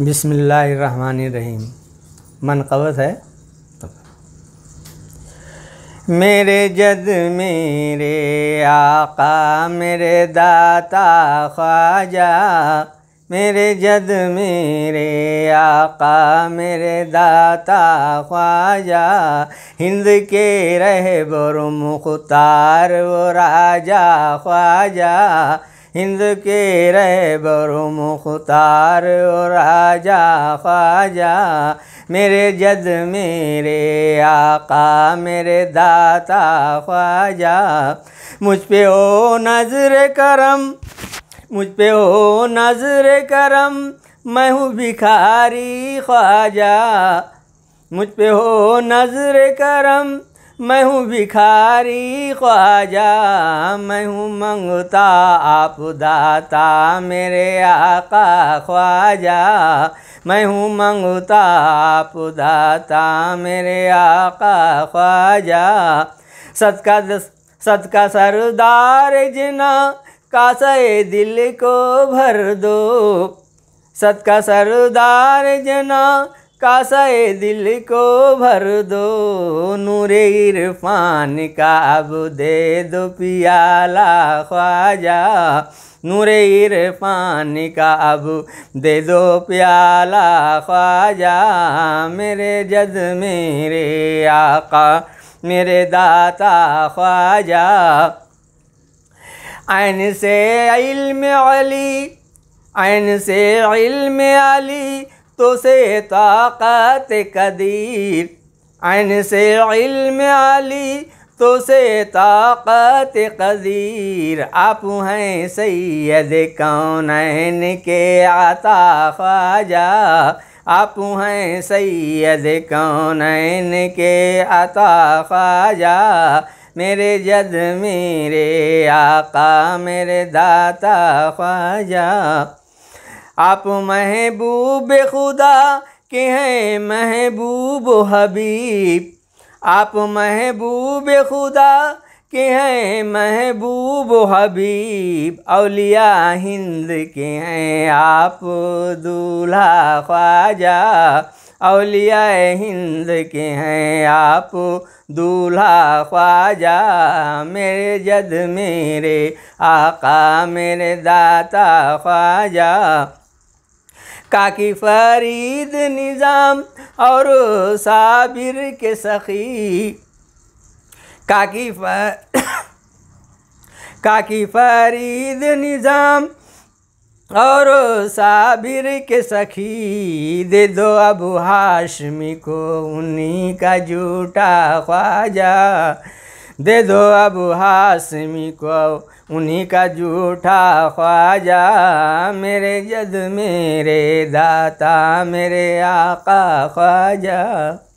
बिसमीम मनकवत है मेरे जद मेरे आका मेरे दाता ख्वाजा मेरे जद मेरे आका मेरे दाता ख्वाजा हिंद के रहे बुर मुख्तार वो राजा ख्वाजा हिंद के रहबर मुख्तार राजा ख्वाजा मेरे जद मेरे आका मेरे दाता ख्वाजा मुझ पे ओ नज़र करम मुझ पे ओ नज़र करम मैं हूँ भिखारी ख्वाजा मुझ पे हो नज़र करम मैं हूँ भिखारी ख्वाजा मैं हूँ मंगता आप दाता मेरे आका ख्वाजा मैं हूँ मंगता आप दाता मेरे आका ख्वाजा सदका सदका सरदार जिना सए दिल को भर दो सदका सरदार जना कासाए दिल को भर दो नूरे इरफान का अब दे दो पियाला ख्वाजा नूरे इरफान का अब दे दो प्याला ख्वाजा मेरे जद मेरे आका मेरे दाता ख्वाजा आन से इल्म अली आन से इल्म अली तो से ताकत कदीर आन से इल्म आली तो से ताकत कदीर आप हैं सैद कौन के आता ख्वाजा आप हैं सैद कौन के आता ख्वाजा मेरे जद मेरे आका मेरे दाता ख्वाजा आप महबूब खुदा के हैं महबूब हबीब आप महबूब खुदा के हैं महबूब हबीब अलिया हिंद के हैं आप दूल्हा ख्वाजा अलिया हिंद के हैं आप दूल्हा ख्वाजा मेरे जद मेरे आका मेरे दाता ख्वाजा काकी फरीद निज़ाम और साबिर के सखी काकी फर काकी फरीद निज़ाम और साबिर के सखी दे दो अबू हाशमी को उन्हीं का झूठा ख्वाजा दे दो अब हाशमी को उन्हीं का झूठा ख्वाजा मेरे जद मेरे दाता मेरे आका ख्वाजा